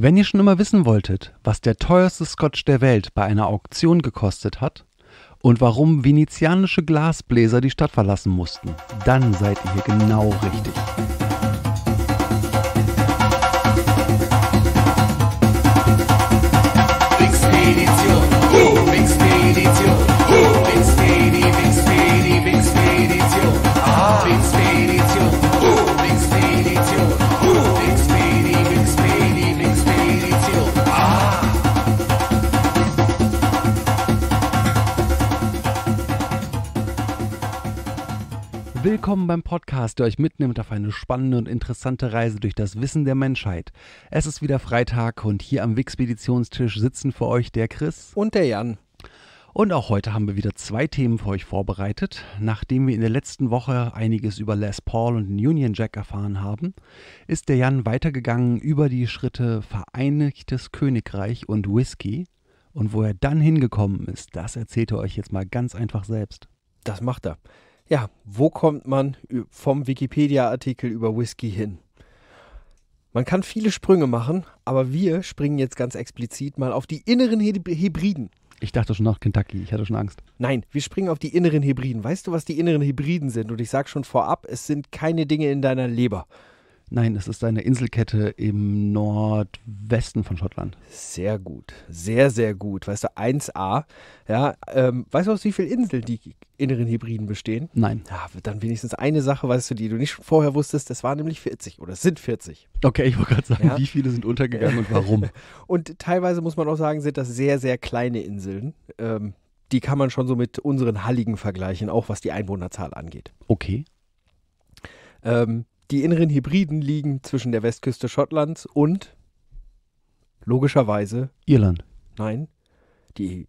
Wenn ihr schon immer wissen wolltet, was der teuerste Scotch der Welt bei einer Auktion gekostet hat und warum venezianische Glasbläser die Stadt verlassen mussten, dann seid ihr hier genau richtig. willkommen beim Podcast, der euch mitnimmt auf eine spannende und interessante Reise durch das Wissen der Menschheit. Es ist wieder Freitag und hier am Wixpeditionstisch sitzen für euch der Chris und der Jan. Und auch heute haben wir wieder zwei Themen für euch vorbereitet. Nachdem wir in der letzten Woche einiges über Les Paul und den Union Jack erfahren haben, ist der Jan weitergegangen über die Schritte Vereinigtes Königreich und Whisky. Und wo er dann hingekommen ist, das erzählt er euch jetzt mal ganz einfach selbst. Das macht er. Ja, wo kommt man vom Wikipedia-Artikel über Whisky hin? Man kann viele Sprünge machen, aber wir springen jetzt ganz explizit mal auf die inneren He Hebriden. Ich dachte schon nach Kentucky, ich hatte schon Angst. Nein, wir springen auf die inneren Hebriden. Weißt du, was die inneren Hebriden sind? Und ich sage schon vorab, es sind keine Dinge in deiner Leber. Nein, es ist eine Inselkette im Nordwesten von Schottland. Sehr gut, sehr, sehr gut. Weißt du, 1a. Ja, ähm, weißt du, aus wie vielen Inseln die inneren Hybriden bestehen? Nein. Ja, dann wenigstens eine Sache, weißt du, die du nicht vorher wusstest, das waren nämlich 40 oder es sind 40. Okay, ich wollte gerade sagen, ja? wie viele sind untergegangen und warum? und teilweise muss man auch sagen, sind das sehr, sehr kleine Inseln. Ähm, die kann man schon so mit unseren Halligen vergleichen, auch was die Einwohnerzahl angeht. Okay. Ähm, die inneren Hybriden liegen zwischen der Westküste Schottlands und logischerweise Irland. Nein, die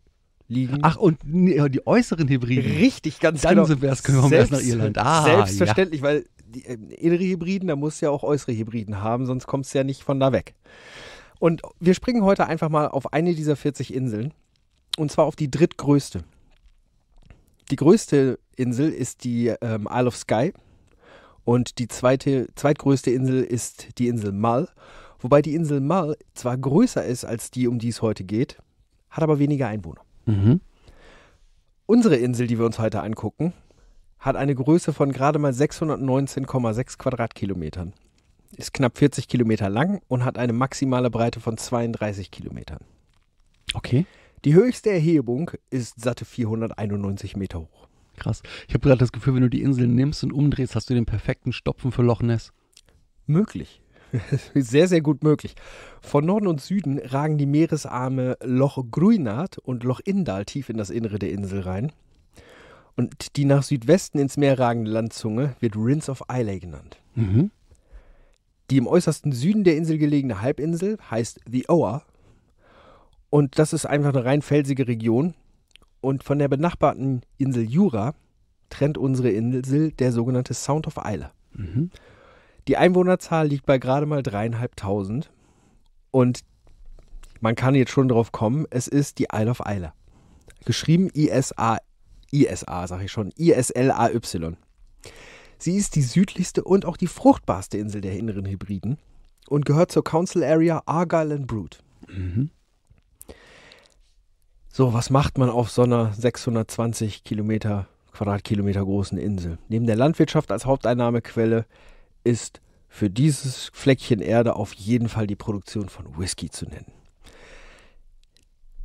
liegen. Ach, und die äußeren Hybriden. Richtig, ganz Dann genau. Dann kommen wir erst nach Irland. Ah, selbstverständlich, ja. weil die, äh, innere Hybriden, da muss ja auch äußere Hybriden haben, sonst kommst du ja nicht von da weg. Und wir springen heute einfach mal auf eine dieser 40 Inseln. Und zwar auf die drittgrößte. Die größte Insel ist die ähm, Isle of Skye und die zweite, zweitgrößte Insel ist die Insel Mal. Wobei die Insel Mal zwar größer ist als die, um die es heute geht, hat aber weniger Einwohner. Mhm. Unsere Insel, die wir uns heute angucken, hat eine Größe von gerade mal 619,6 Quadratkilometern. Ist knapp 40 Kilometer lang und hat eine maximale Breite von 32 Kilometern. Okay. Die höchste Erhebung ist satte 491 Meter hoch. Krass. Ich habe gerade das Gefühl, wenn du die Insel nimmst und umdrehst, hast du den perfekten Stopfen für Loch Ness. Möglich. sehr, sehr gut möglich. Von Norden und Süden ragen die Meeresarme Loch Gruinat und Loch Indal tief in das Innere der Insel rein. Und die nach Südwesten ins Meer ragende Landzunge wird Rins of Islay genannt. Mhm. Die im äußersten Süden der Insel gelegene Halbinsel heißt The Oa. Und das ist einfach eine rein felsige Region, und von der benachbarten Insel Jura trennt unsere Insel der sogenannte Sound of Isla. Mhm. Die Einwohnerzahl liegt bei gerade mal dreieinhalbtausend. Und man kann jetzt schon drauf kommen, es ist die Isle of Isla. Geschrieben ISA, ISA sage ich schon, ISLAY. Sie ist die südlichste und auch die fruchtbarste Insel der inneren Hebriden und gehört zur Council Area Argyle and Brute. Mhm. So, was macht man auf so einer 620 Kilometer, Quadratkilometer großen Insel? Neben der Landwirtschaft als Haupteinnahmequelle ist für dieses Fleckchen Erde auf jeden Fall die Produktion von Whisky zu nennen.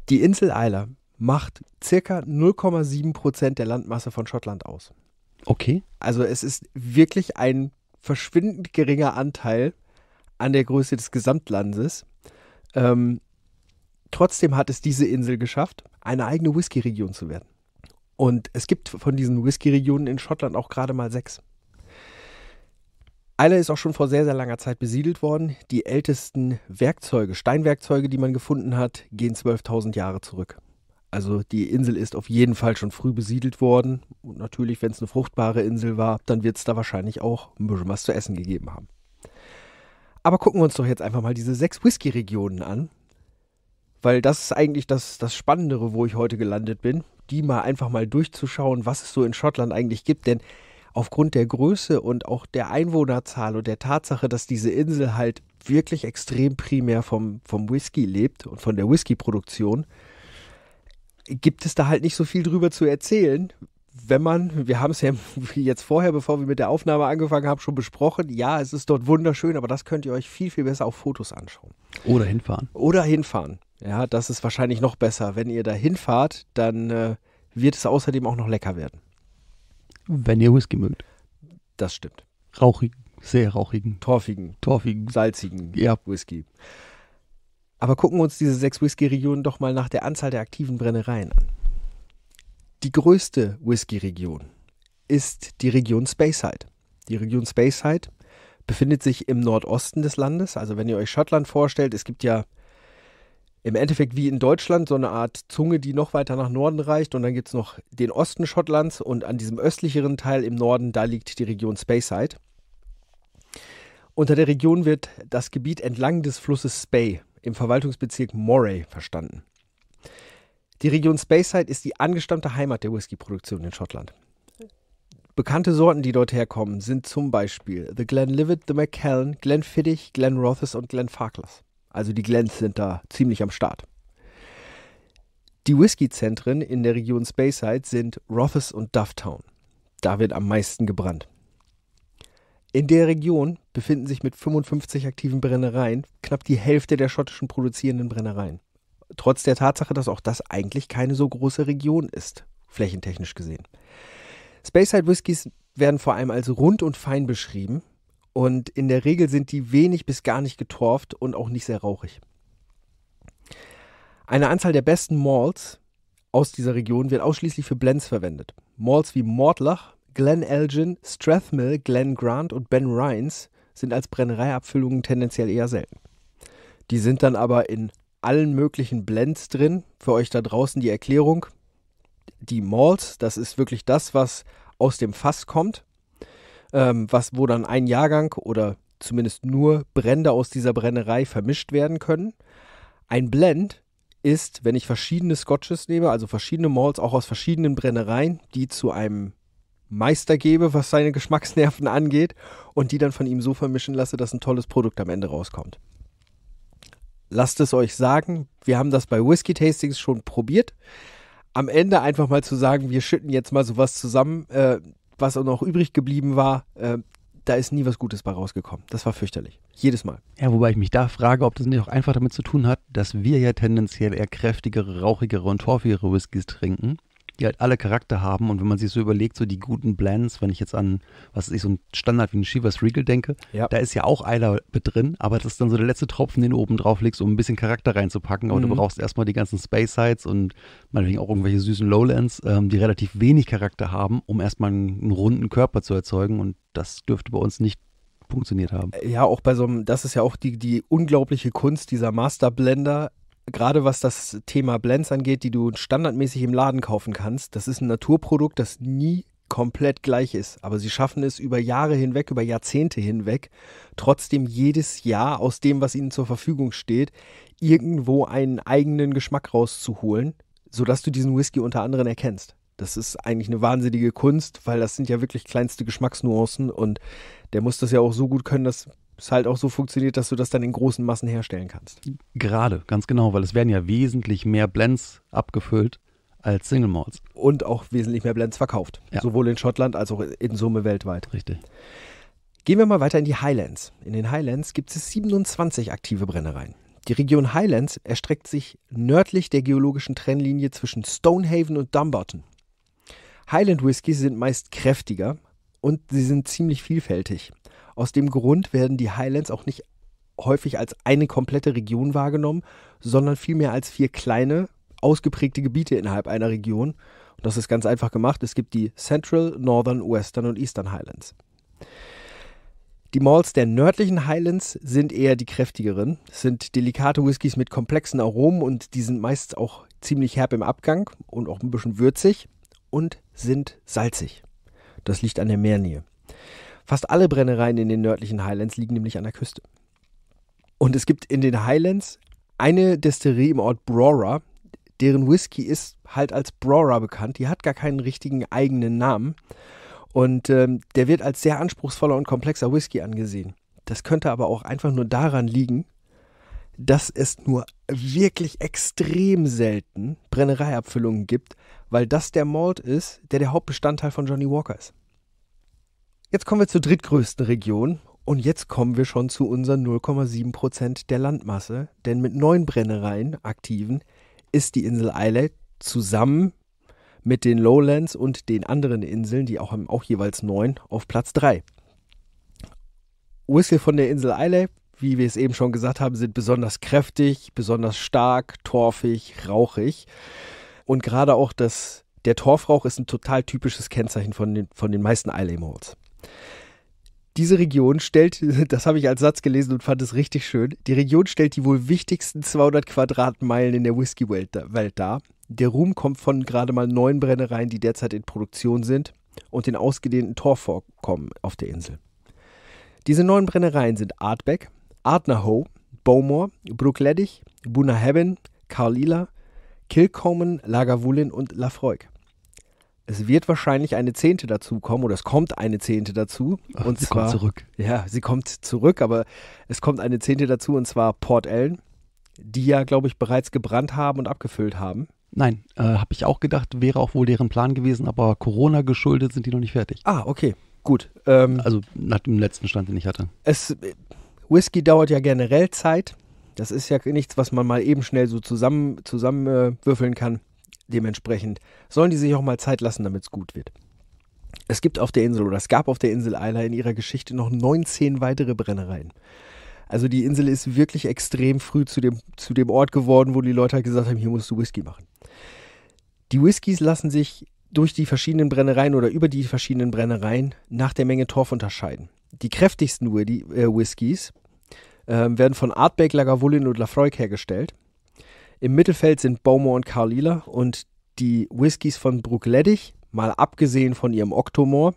Die Insel Eiler macht circa 0,7 Prozent der Landmasse von Schottland aus. Okay. Also es ist wirklich ein verschwindend geringer Anteil an der Größe des Gesamtlandes. Ähm, Trotzdem hat es diese Insel geschafft, eine eigene Whisky-Region zu werden. Und es gibt von diesen Whisky-Regionen in Schottland auch gerade mal sechs. Eine ist auch schon vor sehr, sehr langer Zeit besiedelt worden. Die ältesten Werkzeuge, Steinwerkzeuge, die man gefunden hat, gehen 12.000 Jahre zurück. Also die Insel ist auf jeden Fall schon früh besiedelt worden. Und natürlich, wenn es eine fruchtbare Insel war, dann wird es da wahrscheinlich auch ein bisschen was zu essen gegeben haben. Aber gucken wir uns doch jetzt einfach mal diese sechs Whisky-Regionen an, weil das ist eigentlich das, das Spannendere, wo ich heute gelandet bin, die mal einfach mal durchzuschauen, was es so in Schottland eigentlich gibt, denn aufgrund der Größe und auch der Einwohnerzahl und der Tatsache, dass diese Insel halt wirklich extrem primär vom, vom Whisky lebt und von der Whisky-Produktion, gibt es da halt nicht so viel drüber zu erzählen. Wenn man, wir haben es ja jetzt vorher, bevor wir mit der Aufnahme angefangen haben, schon besprochen. Ja, es ist dort wunderschön, aber das könnt ihr euch viel, viel besser auf Fotos anschauen. Oder hinfahren. Oder hinfahren. Ja, das ist wahrscheinlich noch besser. Wenn ihr da hinfahrt, dann äh, wird es außerdem auch noch lecker werden. Wenn ihr Whisky mögt. Das stimmt. Rauchigen, sehr rauchigen. Torfigen. Torfigen. Salzigen ja. Whisky. Aber gucken wir uns diese sechs Whisky-Regionen doch mal nach der Anzahl der aktiven Brennereien an. Die größte Whisky-Region ist die Region Speyside. Die Region Speyside befindet sich im Nordosten des Landes. Also wenn ihr euch Schottland vorstellt, es gibt ja im Endeffekt wie in Deutschland so eine Art Zunge, die noch weiter nach Norden reicht. Und dann gibt es noch den Osten Schottlands und an diesem östlicheren Teil im Norden, da liegt die Region Speyside. Unter der Region wird das Gebiet entlang des Flusses Spey im Verwaltungsbezirk Moray verstanden. Die Region Speyside ist die angestammte Heimat der Whiskyproduktion in Schottland. Bekannte Sorten, die dort herkommen, sind zum Beispiel The Glenlivet, The Macallan, Glenfiddich, Rothes und Glen Glenfarclas. Also die Glens sind da ziemlich am Start. Die Whiskyzentren in der Region Speyside sind Rothes und Dufftown. Da wird am meisten gebrannt. In der Region befinden sich mit 55 aktiven Brennereien knapp die Hälfte der schottischen produzierenden Brennereien. Trotz der Tatsache, dass auch das eigentlich keine so große Region ist, flächentechnisch gesehen. Speyside Whiskys werden vor allem als rund und fein beschrieben, und in der Regel sind die wenig bis gar nicht getorft und auch nicht sehr rauchig. Eine Anzahl der besten Malls aus dieser Region wird ausschließlich für Blends verwendet. Malls wie Mortlach, Glen Elgin, Strathmill, Glen Grant und Ben Rhines sind als Brennereiabfüllungen tendenziell eher selten. Die sind dann aber in allen möglichen Blends drin. Für euch da draußen die Erklärung. Die Malls, das ist wirklich das, was aus dem Fass kommt ähm, was, wo dann ein Jahrgang oder zumindest nur Brände aus dieser Brennerei vermischt werden können. Ein Blend ist, wenn ich verschiedene Scotches nehme, also verschiedene Malls, auch aus verschiedenen Brennereien, die zu einem Meister gebe, was seine Geschmacksnerven angeht, und die dann von ihm so vermischen lasse, dass ein tolles Produkt am Ende rauskommt. Lasst es euch sagen, wir haben das bei Whisky Tastings schon probiert. Am Ende einfach mal zu sagen, wir schütten jetzt mal sowas zusammen, äh, was auch noch übrig geblieben war, äh, da ist nie was Gutes bei rausgekommen. Das war fürchterlich. Jedes Mal. Ja, wobei ich mich da frage, ob das nicht auch einfach damit zu tun hat, dass wir ja tendenziell eher kräftigere, rauchigere und torfigere Whiskys trinken die halt alle Charakter haben und wenn man sich so überlegt, so die guten Blends, wenn ich jetzt an, was ist ich, so ein Standard wie ein Shivas Regal denke, ja. da ist ja auch Eiler mit drin, aber das ist dann so der letzte Tropfen, den du oben drauf legst, um ein bisschen Charakter reinzupacken, aber mhm. du brauchst erstmal die ganzen Space Sides und meinetwegen auch irgendwelche süßen Lowlands, ähm, die relativ wenig Charakter haben, um erstmal einen, einen runden Körper zu erzeugen und das dürfte bei uns nicht funktioniert haben. Ja, auch bei so einem, das ist ja auch die, die unglaubliche Kunst dieser Master Blender, gerade was das Thema Blends angeht, die du standardmäßig im Laden kaufen kannst, das ist ein Naturprodukt, das nie komplett gleich ist. Aber sie schaffen es über Jahre hinweg, über Jahrzehnte hinweg, trotzdem jedes Jahr aus dem, was ihnen zur Verfügung steht, irgendwo einen eigenen Geschmack rauszuholen, sodass du diesen Whisky unter anderem erkennst. Das ist eigentlich eine wahnsinnige Kunst, weil das sind ja wirklich kleinste Geschmacksnuancen und der muss das ja auch so gut können, dass es halt auch so funktioniert, dass du das dann in großen Massen herstellen kannst. Gerade, ganz genau, weil es werden ja wesentlich mehr Blends abgefüllt als Single Malls. Und auch wesentlich mehr Blends verkauft. Ja. Sowohl in Schottland als auch in Summe weltweit. Richtig. Gehen wir mal weiter in die Highlands. In den Highlands gibt es 27 aktive Brennereien. Die Region Highlands erstreckt sich nördlich der geologischen Trennlinie zwischen Stonehaven und Dumbarton. Highland Whiskys sind meist kräftiger und sie sind ziemlich vielfältig. Aus dem Grund werden die Highlands auch nicht häufig als eine komplette Region wahrgenommen, sondern vielmehr als vier kleine, ausgeprägte Gebiete innerhalb einer Region. Und das ist ganz einfach gemacht. Es gibt die Central, Northern, Western und Eastern Highlands. Die Malls der nördlichen Highlands sind eher die kräftigeren, sind delikate Whiskys mit komplexen Aromen und die sind meist auch ziemlich herb im Abgang und auch ein bisschen würzig und sind salzig. Das liegt an der Meernähe. Fast alle Brennereien in den nördlichen Highlands liegen nämlich an der Küste. Und es gibt in den Highlands eine Destillerie im Ort Brora, deren Whisky ist halt als Brora bekannt. Die hat gar keinen richtigen eigenen Namen. Und ähm, der wird als sehr anspruchsvoller und komplexer Whisky angesehen. Das könnte aber auch einfach nur daran liegen, dass es nur wirklich extrem selten Brennereiabfüllungen gibt, weil das der Malt ist, der der Hauptbestandteil von Johnny Walker ist. Jetzt kommen wir zur drittgrößten Region und jetzt kommen wir schon zu unseren 0,7 Prozent der Landmasse, denn mit neun Brennereien aktiven ist die Insel Islay zusammen mit den Lowlands und den anderen Inseln, die auch haben auch jeweils neun, auf Platz drei. Whistle von der Insel Islay, wie wir es eben schon gesagt haben, sind besonders kräftig, besonders stark, torfig, rauchig. Und gerade auch das, der Torfrauch ist ein total typisches Kennzeichen von den, von den meisten Islay Malls. Diese Region stellt, das habe ich als Satz gelesen und fand es richtig schön, die Region stellt die wohl wichtigsten 200 Quadratmeilen in der Whisky-Welt dar. Der Ruhm kommt von gerade mal neun Brennereien, die derzeit in Produktion sind und den ausgedehnten Torvorkommen auf der Insel. Diese neun Brennereien sind Artbeck, Artnerhoe, Bowmore, Brookleddich, Bunahabin, Carlila, Kilcomen, Lagavulin und Lafroig es wird wahrscheinlich eine Zehnte dazu kommen oder es kommt eine Zehnte dazu. Ach, und sie zwar, kommt zurück. Ja, sie kommt zurück, aber es kommt eine Zehnte dazu und zwar Port Ellen, die ja, glaube ich, bereits gebrannt haben und abgefüllt haben. Nein, äh, habe ich auch gedacht, wäre auch wohl deren Plan gewesen, aber Corona geschuldet sind die noch nicht fertig. Ah, okay, gut. Ähm, also nach dem letzten Stand, den ich hatte. Es, Whisky dauert ja generell Zeit. Das ist ja nichts, was man mal eben schnell so zusammen, zusammenwürfeln äh, kann. Dementsprechend sollen die sich auch mal Zeit lassen, damit es gut wird. Es gibt auf der Insel oder es gab auf der Insel Isla in ihrer Geschichte noch 19 weitere Brennereien. Also die Insel ist wirklich extrem früh zu dem, zu dem Ort geworden, wo die Leute halt gesagt haben, hier musst du Whisky machen. Die Whiskys lassen sich durch die verschiedenen Brennereien oder über die verschiedenen Brennereien nach der Menge Torf unterscheiden. Die kräftigsten äh, Whiskys äh, werden von Artbeck, Lagavulin und Lafroig hergestellt. Im Mittelfeld sind Beaumont und Carlila und die Whiskys von Bruckleddich, mal abgesehen von ihrem Octomore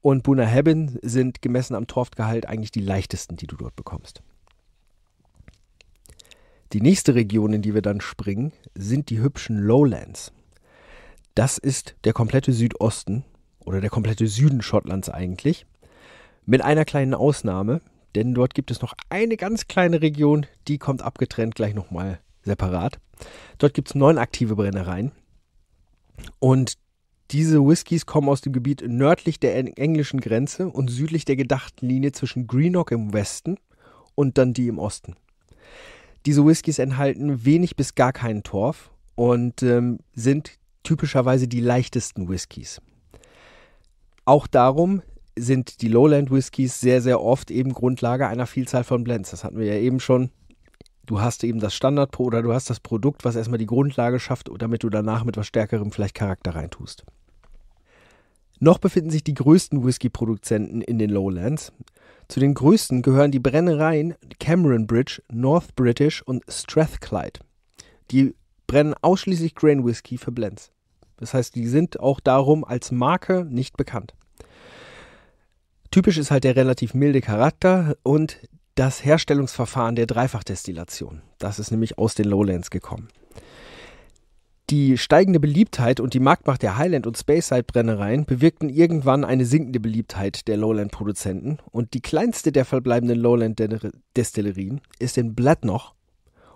und Buna Hebbin sind gemessen am Torftgehalt eigentlich die leichtesten, die du dort bekommst. Die nächste Region, in die wir dann springen, sind die hübschen Lowlands. Das ist der komplette Südosten oder der komplette Süden Schottlands eigentlich. Mit einer kleinen Ausnahme, denn dort gibt es noch eine ganz kleine Region, die kommt abgetrennt gleich nochmal separat. Dort gibt es neun aktive Brennereien. Und diese Whiskys kommen aus dem Gebiet nördlich der englischen Grenze und südlich der gedachten Linie zwischen Greenock im Westen und dann die im Osten. Diese Whiskys enthalten wenig bis gar keinen Torf und ähm, sind typischerweise die leichtesten Whiskys. Auch darum sind die Lowland Whiskys sehr, sehr oft eben Grundlage einer Vielzahl von Blends. Das hatten wir ja eben schon du hast eben das Standard oder du hast das Produkt, was erstmal die Grundlage schafft, damit du danach mit was Stärkerem vielleicht Charakter reintust. Noch befinden sich die größten Whisky-Produzenten in den Lowlands. Zu den größten gehören die Brennereien Cameron Bridge, North British und Strathclyde. Die brennen ausschließlich Grain Whisky für Blends. Das heißt, die sind auch darum als Marke nicht bekannt. Typisch ist halt der relativ milde Charakter und das Herstellungsverfahren der Dreifachdestillation. Das ist nämlich aus den Lowlands gekommen. Die steigende Beliebtheit und die Marktmacht der Highland- und Speyside-Brennereien bewirkten irgendwann eine sinkende Beliebtheit der Lowland-Produzenten und die kleinste der verbleibenden Lowland-Destillerien ist in Bladnoch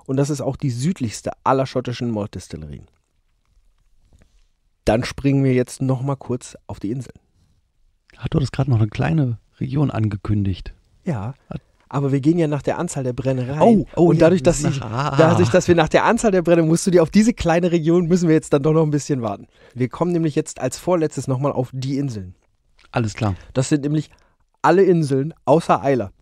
und das ist auch die südlichste aller schottischen Maltdestillerien. Dann springen wir jetzt nochmal kurz auf die Inseln. Hat du das gerade noch eine kleine Region angekündigt? Ja. Hat aber wir gehen ja nach der Anzahl der Brennereien. Oh, oh, und dadurch, ja. dass ich, dadurch, dass wir nach der Anzahl der Brennereien, musst du dir auf diese kleine Region, müssen wir jetzt dann doch noch ein bisschen warten. Wir kommen nämlich jetzt als vorletztes nochmal auf die Inseln. Alles klar. Das sind nämlich alle Inseln außer Eiler.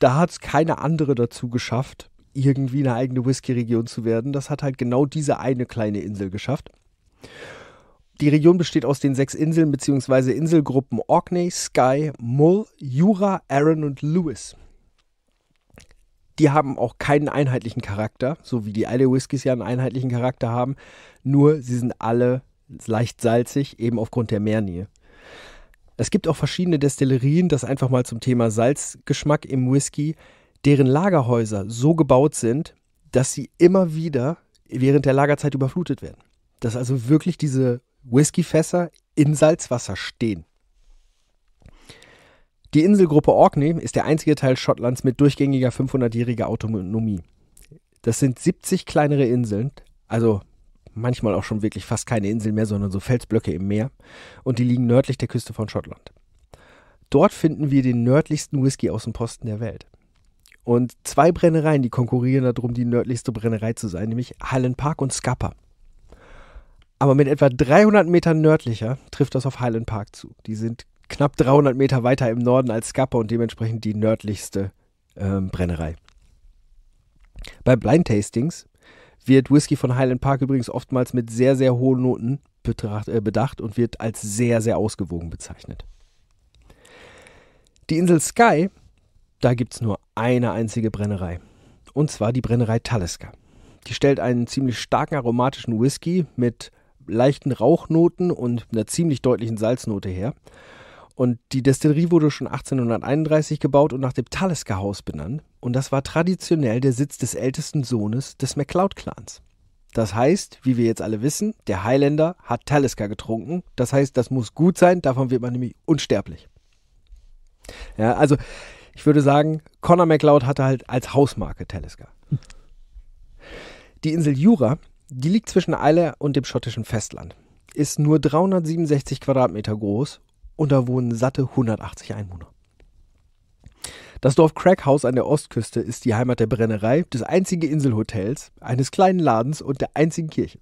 Da hat es keine andere dazu geschafft, irgendwie eine eigene Whisky-Region zu werden. Das hat halt genau diese eine kleine Insel geschafft. Die Region besteht aus den sechs Inseln bzw. Inselgruppen Orkney, Skye, Mull, Jura, Aaron und Lewis die haben auch keinen einheitlichen Charakter, so wie die alle Whiskys ja einen einheitlichen Charakter haben. Nur sie sind alle leicht salzig, eben aufgrund der Meernähe. Es gibt auch verschiedene Destillerien, das einfach mal zum Thema Salzgeschmack im Whisky, deren Lagerhäuser so gebaut sind, dass sie immer wieder während der Lagerzeit überflutet werden. Dass also wirklich diese Whiskyfässer in Salzwasser stehen. Die Inselgruppe Orkney ist der einzige Teil Schottlands mit durchgängiger 500-jähriger Autonomie. Das sind 70 kleinere Inseln, also manchmal auch schon wirklich fast keine Inseln mehr, sondern so Felsblöcke im Meer. Und die liegen nördlich der Küste von Schottland. Dort finden wir den nördlichsten Whisky aus dem Posten der Welt. Und zwei Brennereien, die konkurrieren darum, die nördlichste Brennerei zu sein, nämlich Highland Park und Scapa. Aber mit etwa 300 Metern nördlicher trifft das auf Highland Park zu. Die sind knapp 300 Meter weiter im Norden als Skappe und dementsprechend die nördlichste ähm, Brennerei. Bei Blind Tastings wird Whisky von Highland Park übrigens oftmals mit sehr, sehr hohen Noten betracht, äh, bedacht und wird als sehr, sehr ausgewogen bezeichnet. Die Insel Sky, da gibt es nur eine einzige Brennerei. Und zwar die Brennerei Talisker. Die stellt einen ziemlich starken aromatischen Whisky mit leichten Rauchnoten und einer ziemlich deutlichen Salznote her. Und die Destillerie wurde schon 1831 gebaut und nach dem Talisker Haus benannt. Und das war traditionell der Sitz des ältesten Sohnes des MacLeod-Clans. Das heißt, wie wir jetzt alle wissen, der Highlander hat Talisker getrunken. Das heißt, das muss gut sein, davon wird man nämlich unsterblich. Ja, also ich würde sagen, Conor MacLeod hatte halt als Hausmarke Talisker. Die Insel Jura, die liegt zwischen Eile und dem schottischen Festland, ist nur 367 Quadratmeter groß und da wohnen satte 180 Einwohner. Das Dorf Crackhouse an der Ostküste ist die Heimat der Brennerei, des einzigen Inselhotels, eines kleinen Ladens und der einzigen Kirche.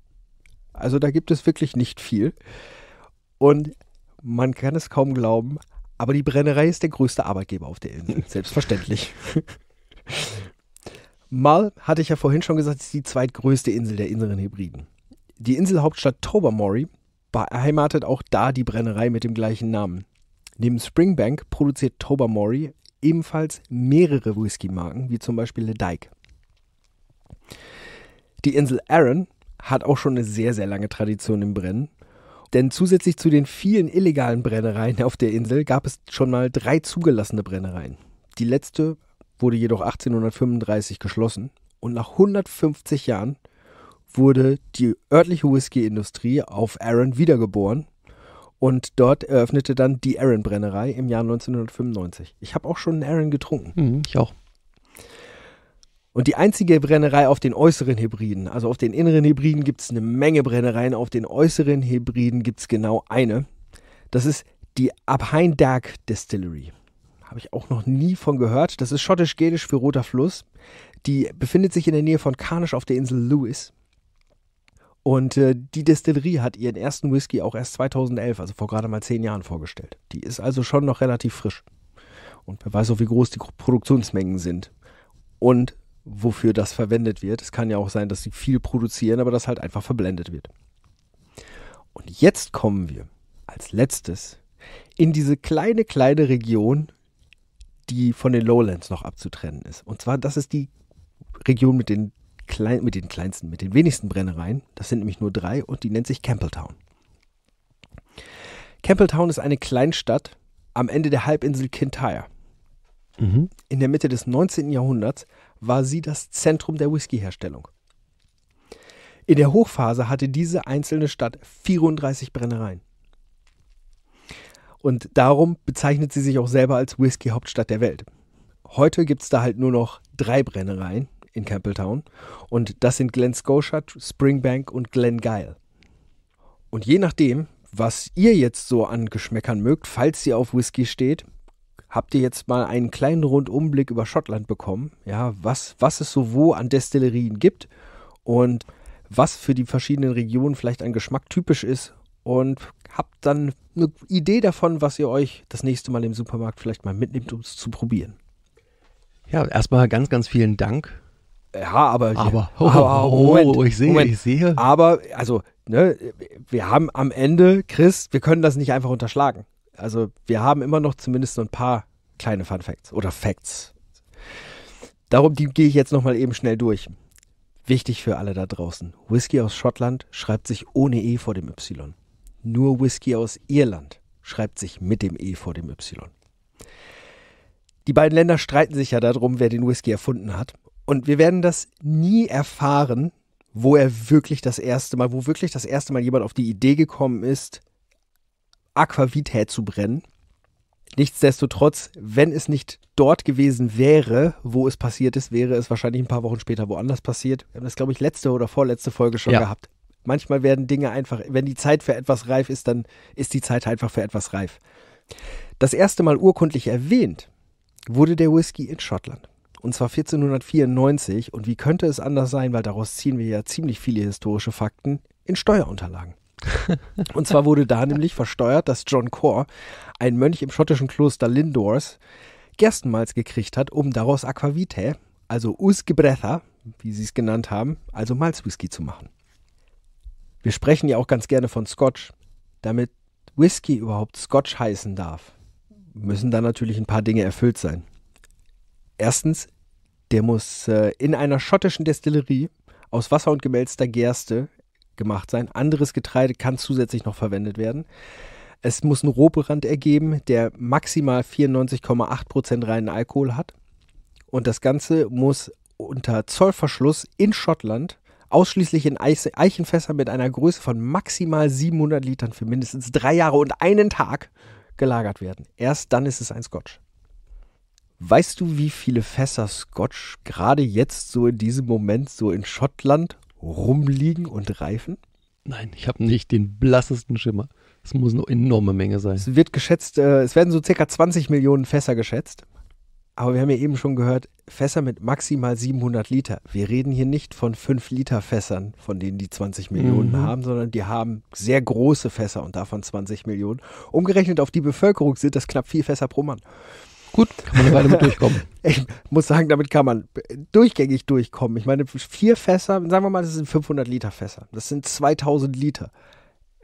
Also da gibt es wirklich nicht viel. Und man kann es kaum glauben, aber die Brennerei ist der größte Arbeitgeber auf der Insel. Selbstverständlich. Mal, hatte ich ja vorhin schon gesagt, ist die zweitgrößte Insel der inneren Hebriden. Die Inselhauptstadt Tobermory beheimatet auch da die Brennerei mit dem gleichen Namen. Neben Springbank produziert Tobermory ebenfalls mehrere Whisky-Marken, wie zum Beispiel Le Dyke. Die Insel Arran hat auch schon eine sehr, sehr lange Tradition im Brennen. Denn zusätzlich zu den vielen illegalen Brennereien auf der Insel gab es schon mal drei zugelassene Brennereien. Die letzte wurde jedoch 1835 geschlossen und nach 150 Jahren wurde die örtliche Whisky-Industrie auf Aaron wiedergeboren und dort eröffnete dann die Aaron-Brennerei im Jahr 1995. Ich habe auch schon einen Aaron getrunken. Mhm, ich auch. Und die einzige Brennerei auf den äußeren Hebriden, also auf den inneren Hebriden gibt es eine Menge Brennereien, auf den äußeren Hebriden gibt es genau eine. Das ist die Abheindag Distillery. Habe ich auch noch nie von gehört. Das ist schottisch-gälisch für roter Fluss. Die befindet sich in der Nähe von Karnisch auf der Insel Lewis. Und äh, die Destillerie hat ihren ersten Whisky auch erst 2011, also vor gerade mal zehn Jahren, vorgestellt. Die ist also schon noch relativ frisch. Und wer weiß auch, wie groß die Produktionsmengen sind. Und wofür das verwendet wird. Es kann ja auch sein, dass sie viel produzieren, aber das halt einfach verblendet wird. Und jetzt kommen wir als letztes in diese kleine, kleine Region, die von den Lowlands noch abzutrennen ist. Und zwar, das ist die Region mit den klein, mit den kleinsten, mit den wenigsten Brennereien. Das sind nämlich nur drei und die nennt sich Campbelltown. Campbelltown ist eine Kleinstadt am Ende der Halbinsel Kintyre. Mhm. In der Mitte des 19. Jahrhunderts war sie das Zentrum der Whiskyherstellung. In der Hochphase hatte diese einzelne Stadt 34 Brennereien. Und darum bezeichnet sie sich auch selber als Whisky-Hauptstadt der Welt. Heute gibt es da halt nur noch drei Brennereien, in Campbelltown. Und das sind Glen Scotia, Springbank und Glen Guile. Und je nachdem, was ihr jetzt so an Geschmäckern mögt, falls ihr auf Whisky steht, habt ihr jetzt mal einen kleinen Rundumblick über Schottland bekommen. Ja, was, was es so wo an Destillerien gibt und was für die verschiedenen Regionen vielleicht an Geschmack typisch ist und habt dann eine Idee davon, was ihr euch das nächste Mal im Supermarkt vielleicht mal mitnimmt, um es zu probieren. Ja, erstmal ganz, ganz vielen Dank äh, ja, aber. Aber, oh, aber, oh, Moment, oh, ich sehe, Moment. ich sehe. Aber, also, ne, wir haben am Ende, Chris, wir können das nicht einfach unterschlagen. Also, wir haben immer noch zumindest so ein paar kleine Fun Facts oder Facts. Darum, die gehe ich jetzt nochmal eben schnell durch. Wichtig für alle da draußen. Whisky aus Schottland schreibt sich ohne E vor dem Y. Nur Whisky aus Irland schreibt sich mit dem E vor dem Y. Die beiden Länder streiten sich ja darum, wer den Whisky erfunden hat. Und wir werden das nie erfahren, wo er wirklich das erste Mal, wo wirklich das erste Mal jemand auf die Idee gekommen ist, Aquavitae zu brennen. Nichtsdestotrotz, wenn es nicht dort gewesen wäre, wo es passiert ist, wäre es wahrscheinlich ein paar Wochen später woanders passiert. Wir haben das, glaube ich, letzte oder vorletzte Folge schon ja. gehabt. Manchmal werden Dinge einfach, wenn die Zeit für etwas reif ist, dann ist die Zeit einfach für etwas reif. Das erste Mal urkundlich erwähnt wurde der Whisky in Schottland und zwar 1494 und wie könnte es anders sein, weil daraus ziehen wir ja ziemlich viele historische Fakten, in Steuerunterlagen. und zwar wurde da nämlich versteuert, dass John Core, ein Mönch im schottischen Kloster Lindors, Gerstenmalz gekriegt hat, um daraus Aquavitae, also Usgebretha, wie sie es genannt haben, also Malzwhisky zu machen. Wir sprechen ja auch ganz gerne von Scotch. Damit Whisky überhaupt Scotch heißen darf, müssen da natürlich ein paar Dinge erfüllt sein. Erstens, der muss äh, in einer schottischen Destillerie aus Wasser und gemälzter Gerste gemacht sein. Anderes Getreide kann zusätzlich noch verwendet werden. Es muss einen Rohbrand ergeben, der maximal 94,8% reinen Alkohol hat. Und das Ganze muss unter Zollverschluss in Schottland ausschließlich in Eichenfässern mit einer Größe von maximal 700 Litern für mindestens drei Jahre und einen Tag gelagert werden. Erst dann ist es ein Scotch. Weißt du, wie viele Fässer Scotch gerade jetzt so in diesem Moment so in Schottland rumliegen und reifen? Nein, ich habe nicht den blassesten Schimmer. Es muss eine enorme Menge sein. Es wird geschätzt, äh, es werden so circa 20 Millionen Fässer geschätzt. Aber wir haben ja eben schon gehört, Fässer mit maximal 700 Liter. Wir reden hier nicht von 5 Liter Fässern, von denen die 20 Millionen mhm. haben, sondern die haben sehr große Fässer und davon 20 Millionen. Umgerechnet auf die Bevölkerung sind das knapp vier Fässer pro Mann. Gut, kann man eine Weile mit durchkommen. Ich muss sagen, damit kann man durchgängig durchkommen. Ich meine, vier Fässer, sagen wir mal, das sind 500 Liter Fässer. Das sind 2000 Liter.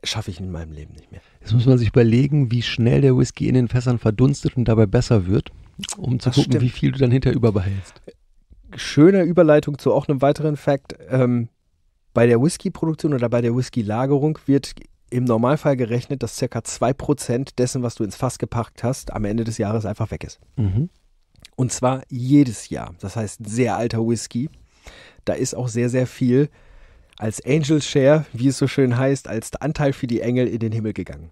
Schaffe ich in meinem Leben nicht mehr. Jetzt muss man sich überlegen, wie schnell der Whisky in den Fässern verdunstet und dabei besser wird, um zu das gucken, stimmt. wie viel du dann hinterher überbehältst. Schöne Überleitung zu auch einem weiteren Fakt. Ähm, bei der Whisky-Produktion oder bei der Whisky-Lagerung wird im Normalfall gerechnet, dass circa 2% dessen, was du ins Fass gepackt hast, am Ende des Jahres einfach weg ist. Mhm. Und zwar jedes Jahr. Das heißt, sehr alter Whisky. Da ist auch sehr, sehr viel als Angel Share, wie es so schön heißt, als Anteil für die Engel in den Himmel gegangen.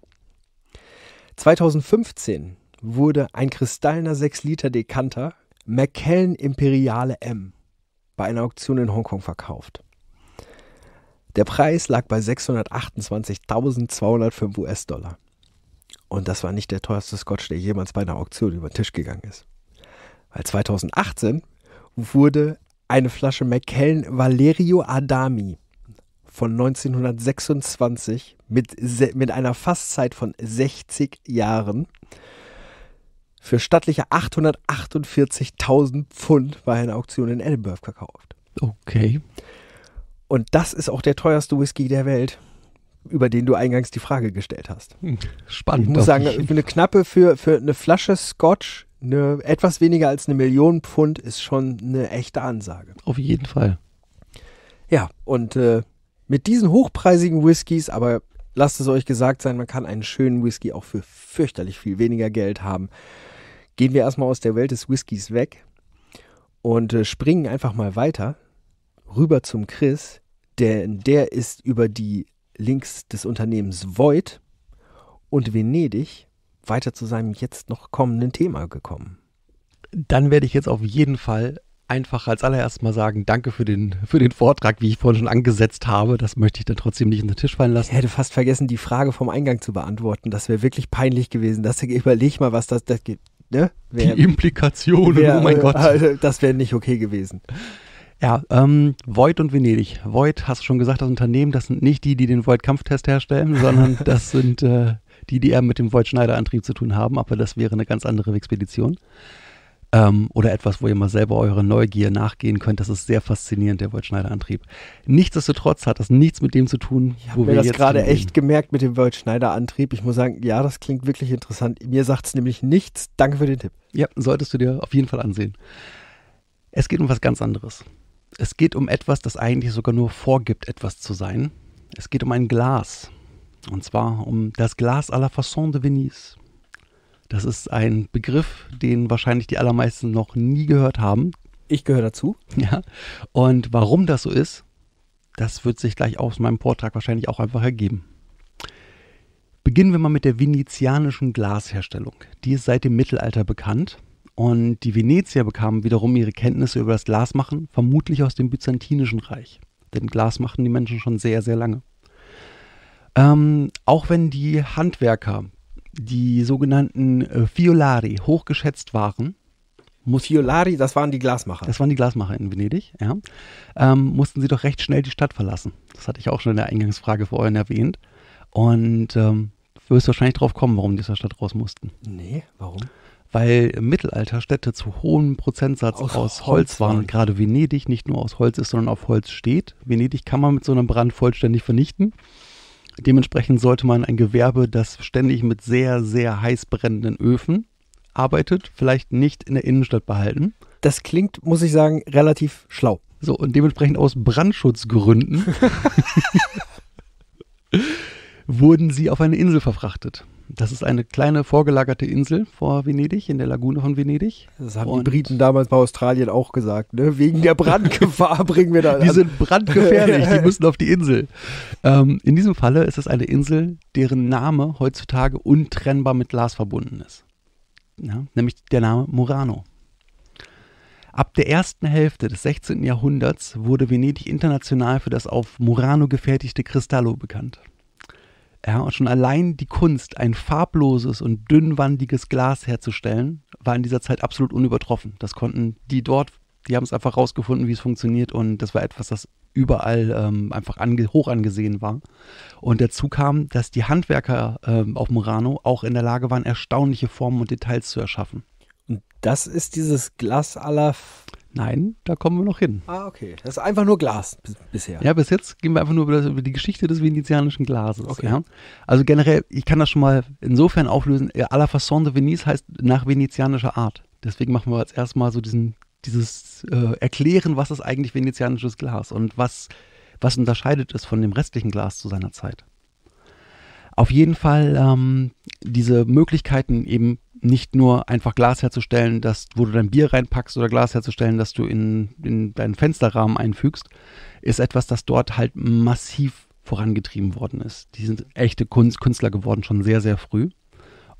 2015 wurde ein kristallner 6-Liter-Dekanter McKellen Imperiale M bei einer Auktion in Hongkong verkauft. Der Preis lag bei 628.205 US-Dollar. Und das war nicht der teuerste Scotch, der jemals bei einer Auktion über den Tisch gegangen ist. Weil 2018 wurde eine Flasche McKellen Valerio Adami von 1926 mit, mit einer Fasszeit von 60 Jahren für stattliche 848.000 Pfund bei einer Auktion in Edinburgh verkauft. Okay. Und das ist auch der teuerste Whisky der Welt, über den du eingangs die Frage gestellt hast. Hm, spannend. Ich muss sagen, eine knappe, für, für eine Flasche Scotch, eine, etwas weniger als eine Million Pfund ist schon eine echte Ansage. Auf jeden Fall. Ja, und äh, mit diesen hochpreisigen Whiskys, aber lasst es euch gesagt sein, man kann einen schönen Whisky auch für fürchterlich viel weniger Geld haben. Gehen wir erstmal aus der Welt des Whiskys weg und äh, springen einfach mal weiter rüber zum Chris, denn der ist über die Links des Unternehmens Void und Venedig weiter zu seinem jetzt noch kommenden Thema gekommen. Dann werde ich jetzt auf jeden Fall einfach als allererst mal sagen, danke für den, für den Vortrag, wie ich vorhin schon angesetzt habe. Das möchte ich dann trotzdem nicht in den Tisch fallen lassen. Ich hätte fast vergessen, die Frage vom Eingang zu beantworten. Das wäre wirklich peinlich gewesen. Das, überleg mal, was das, das gibt. Ne? Wär, die Implikationen, wär, oh mein Gott. Also, das wäre nicht okay gewesen. Ja, ähm, Void und Venedig. Void, hast du schon gesagt, das Unternehmen, das sind nicht die, die den Void-Kampftest herstellen, sondern das sind äh, die, die eher mit dem Void-Schneider-Antrieb zu tun haben, aber das wäre eine ganz andere Expedition. Ähm, oder etwas, wo ihr mal selber eurer Neugier nachgehen könnt. Das ist sehr faszinierend, der Void-Schneider-Antrieb. Nichtsdestotrotz hat das nichts mit dem zu tun, ich wo wir mir das gerade echt gemerkt mit dem Void-Schneider-Antrieb. Ich muss sagen, ja, das klingt wirklich interessant. Mir sagt es nämlich nichts. Danke für den Tipp. Ja, solltest du dir auf jeden Fall ansehen. Es geht um was ganz anderes. Es geht um etwas, das eigentlich sogar nur vorgibt, etwas zu sein. Es geht um ein Glas. Und zwar um das Glas à la façon de Venise. Das ist ein Begriff, den wahrscheinlich die allermeisten noch nie gehört haben. Ich gehöre dazu. Ja. Und warum das so ist, das wird sich gleich aus meinem Vortrag wahrscheinlich auch einfach ergeben. Beginnen wir mal mit der venezianischen Glasherstellung. Die ist seit dem Mittelalter bekannt und die Venezier bekamen wiederum ihre Kenntnisse über das Glasmachen, vermutlich aus dem Byzantinischen Reich. Denn Glas machten die Menschen schon sehr, sehr lange. Ähm, auch wenn die Handwerker, die sogenannten äh, Fiolari, hochgeschätzt waren, muss Fiolari, das waren die Glasmacher. Das waren die Glasmacher in Venedig, ja. Ähm, mussten sie doch recht schnell die Stadt verlassen. Das hatte ich auch schon in der Eingangsfrage vorhin erwähnt. Und ähm, wirst wahrscheinlich drauf kommen, warum die aus der Stadt raus mussten. Nee, warum? weil im Mittelalter Städte zu hohem Prozentsatz aus, aus Holz, Holz waren und gerade Venedig nicht nur aus Holz ist, sondern auf Holz steht. Venedig kann man mit so einem Brand vollständig vernichten. Dementsprechend sollte man ein Gewerbe, das ständig mit sehr, sehr heiß brennenden Öfen arbeitet, vielleicht nicht in der Innenstadt behalten. Das klingt, muss ich sagen, relativ schlau. So, und dementsprechend aus Brandschutzgründen wurden sie auf eine Insel verfrachtet. Das ist eine kleine vorgelagerte Insel vor Venedig, in der Lagune von Venedig. Das haben und die Briten damals bei Australien auch gesagt, ne? Wegen der Brandgefahr bringen wir da. Die an. sind brandgefährlich, die müssen auf die Insel. Ähm, in diesem Falle ist es eine Insel, deren Name heutzutage untrennbar mit Glas verbunden ist. Ja, nämlich der Name Murano. Ab der ersten Hälfte des 16. Jahrhunderts wurde Venedig international für das auf Murano gefertigte Cristallo bekannt. Ja, und schon allein die Kunst, ein farbloses und dünnwandiges Glas herzustellen, war in dieser Zeit absolut unübertroffen. Das konnten die dort, die haben es einfach rausgefunden, wie es funktioniert und das war etwas, das überall ähm, einfach ange hoch angesehen war. Und dazu kam, dass die Handwerker ähm, auf Murano auch in der Lage waren, erstaunliche Formen und Details zu erschaffen. Und das ist dieses Glas aller Nein, da kommen wir noch hin. Ah, okay. Das ist einfach nur Glas bisher. Ja, bis jetzt gehen wir einfach nur über, das, über die Geschichte des venezianischen Glases. Okay. Ja. Also generell, ich kann das schon mal insofern auflösen, alla äh, façon de Venise heißt nach venezianischer Art. Deswegen machen wir jetzt erstmal so diesen, dieses äh, Erklären, was ist eigentlich venezianisches Glas und was, was unterscheidet es von dem restlichen Glas zu seiner Zeit. Auf jeden Fall ähm, diese Möglichkeiten eben nicht nur einfach Glas herzustellen, dass, wo du dein Bier reinpackst oder Glas herzustellen, das du in, in deinen Fensterrahmen einfügst, ist etwas, das dort halt massiv vorangetrieben worden ist. Die sind echte Kunst, Künstler geworden, schon sehr, sehr früh.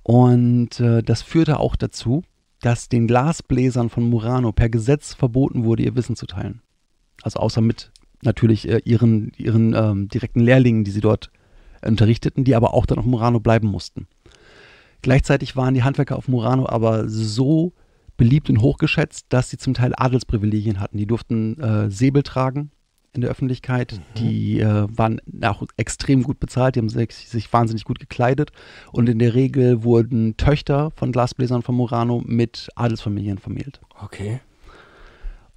Und äh, das führte auch dazu, dass den Glasbläsern von Murano per Gesetz verboten wurde, ihr Wissen zu teilen. Also außer mit natürlich äh, ihren, ihren ähm, direkten Lehrlingen, die sie dort unterrichteten, die aber auch dann auf Murano bleiben mussten. Gleichzeitig waren die Handwerker auf Murano aber so beliebt und hochgeschätzt, dass sie zum Teil Adelsprivilegien hatten. Die durften äh, Säbel tragen in der Öffentlichkeit, mhm. die äh, waren auch extrem gut bezahlt, die haben sich, sich, wahnsinnig gut gekleidet und in der Regel wurden Töchter von Glasbläsern von Murano mit Adelsfamilien vermählt. Okay.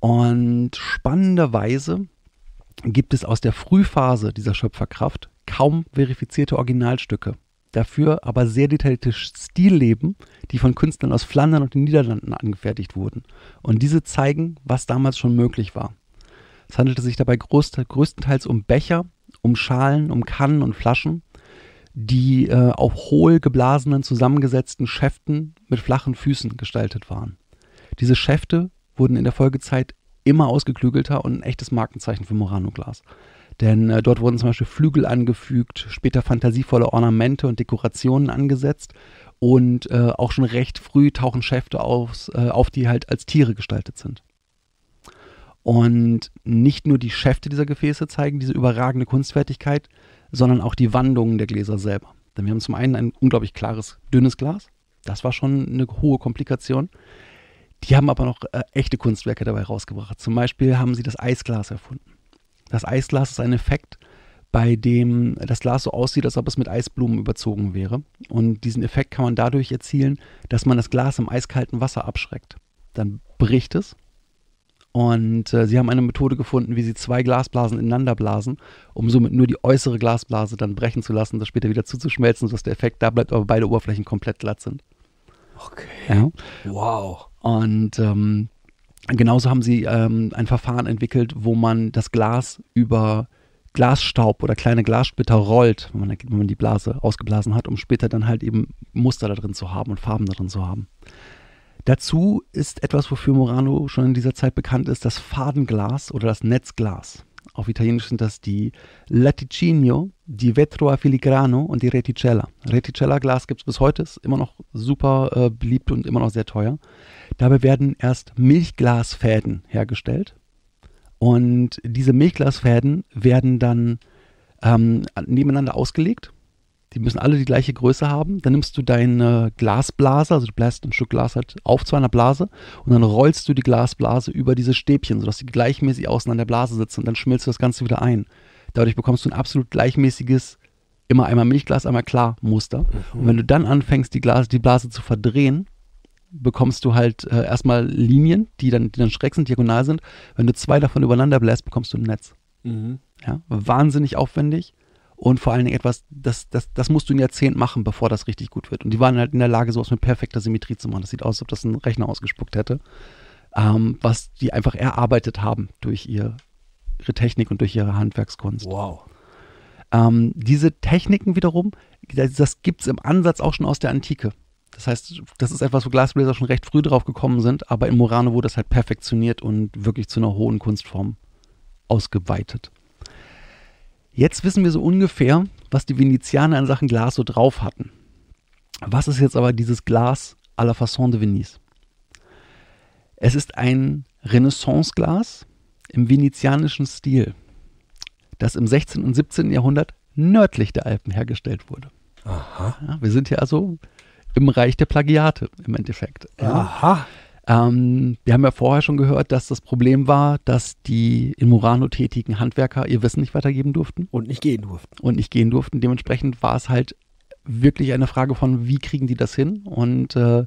Und spannenderweise gibt es aus der Frühphase dieser Schöpferkraft kaum verifizierte Originalstücke dafür aber sehr detaillierte Stilleben, die von Künstlern aus Flandern und den Niederlanden angefertigt wurden. Und diese zeigen, was damals schon möglich war. Es handelte sich dabei größtenteils um Becher, um Schalen, um Kannen und Flaschen, die äh, auf hohl geblasenen, zusammengesetzten Schäften mit flachen Füßen gestaltet waren. Diese Schäfte wurden in der Folgezeit immer ausgeklügelter und ein echtes Markenzeichen für Murano Glas. Denn äh, dort wurden zum Beispiel Flügel angefügt, später fantasievolle Ornamente und Dekorationen angesetzt. Und äh, auch schon recht früh tauchen Schäfte aufs, äh, auf, die halt als Tiere gestaltet sind. Und nicht nur die Schäfte dieser Gefäße zeigen diese überragende Kunstfertigkeit, sondern auch die Wandungen der Gläser selber. Denn wir haben zum einen ein unglaublich klares, dünnes Glas. Das war schon eine hohe Komplikation. Die haben aber noch äh, echte Kunstwerke dabei rausgebracht. Zum Beispiel haben sie das Eisglas erfunden. Das Eisglas ist ein Effekt, bei dem das Glas so aussieht, als ob es mit Eisblumen überzogen wäre. Und diesen Effekt kann man dadurch erzielen, dass man das Glas im eiskalten Wasser abschreckt. Dann bricht es. Und äh, sie haben eine Methode gefunden, wie sie zwei Glasblasen ineinander blasen, um somit nur die äußere Glasblase dann brechen zu lassen, das später wieder zuzuschmelzen, sodass der Effekt da bleibt, aber beide Oberflächen komplett glatt sind. Okay. Ja. Wow. Und ähm, Genauso haben sie ähm, ein Verfahren entwickelt, wo man das Glas über Glasstaub oder kleine Glassplitter rollt, wenn man, wenn man die Blase ausgeblasen hat, um später dann halt eben Muster da drin zu haben und Farben da drin zu haben. Dazu ist etwas, wofür Morano schon in dieser Zeit bekannt ist, das Fadenglas oder das Netzglas. Auf Italienisch sind das die Latticino, die Vetro a Filigrano und die Reticella. Reticella-Glas gibt es bis heute, ist immer noch super äh, beliebt und immer noch sehr teuer. Dabei werden erst Milchglasfäden hergestellt. Und diese Milchglasfäden werden dann ähm, nebeneinander ausgelegt. Die müssen alle die gleiche Größe haben. Dann nimmst du deine Glasblase, also du bläst ein Stück Glas halt auf zu einer Blase und dann rollst du die Glasblase über diese Stäbchen, sodass sie gleichmäßig außen an der Blase sitzen und dann schmilzt du das Ganze wieder ein. Dadurch bekommst du ein absolut gleichmäßiges, immer einmal Milchglas, einmal klar Muster. Mhm. Und wenn du dann anfängst, die, Glas, die Blase zu verdrehen, bekommst du halt äh, erstmal Linien, die dann, die dann schräg sind, diagonal sind. Wenn du zwei davon übereinander bläst, bekommst du ein Netz. Mhm. Ja, wahnsinnig aufwendig und vor allen Dingen etwas, das, das, das musst du in Jahrzehnt machen, bevor das richtig gut wird. Und die waren halt in der Lage, sowas mit perfekter Symmetrie zu machen. Das sieht aus, als ob das ein Rechner ausgespuckt hätte, ähm, was die einfach erarbeitet haben durch ihre Technik und durch ihre Handwerkskunst. Wow. Ähm, diese Techniken wiederum, das, das gibt es im Ansatz auch schon aus der Antike. Das heißt, das ist etwas, wo Glasbläser schon recht früh drauf gekommen sind, aber in Murano wurde das halt perfektioniert und wirklich zu einer hohen Kunstform ausgeweitet. Jetzt wissen wir so ungefähr, was die Venezianer in Sachen Glas so drauf hatten. Was ist jetzt aber dieses Glas à la façon de Venise? Es ist ein Renaissance-Glas im venezianischen Stil, das im 16. und 17. Jahrhundert nördlich der Alpen hergestellt wurde. Aha. Ja, wir sind hier also im Reich der Plagiate im Endeffekt. Aha. Ähm, wir haben ja vorher schon gehört, dass das Problem war, dass die in Murano tätigen Handwerker ihr Wissen nicht weitergeben durften. Und nicht gehen durften. Und nicht gehen durften. Dementsprechend war es halt wirklich eine Frage von, wie kriegen die das hin? Und äh,